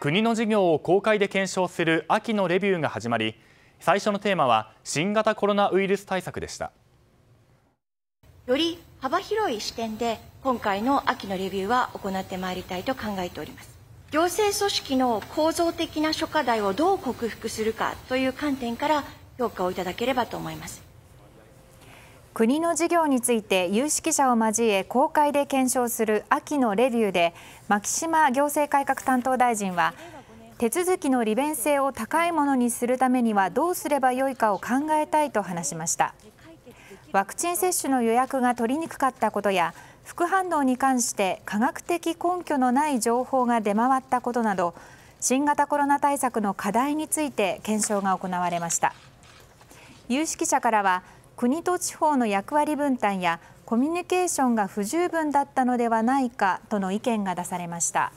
国の事業を公開で検証する秋のレビューが始まり最初のテーマは新型コロナウイルス対策でしたより幅広い視点で今回の秋のレビューは行ってまいりたいと考えております行政組織の構造的な諸課題をどう克服するかという観点から評価をいただければと思います国の事業について有識者を交え公開で検証する秋のレビューで牧島行政改革担当大臣は手続きの利便性を高いものにするためにはどうすればよいかを考えたいと話しましたワクチン接種の予約が取りにくかったことや副反応に関して科学的根拠のない情報が出回ったことなど新型コロナ対策の課題について検証が行われました有識者からは国と地方の役割分担やコミュニケーションが不十分だったのではないかとの意見が出されました。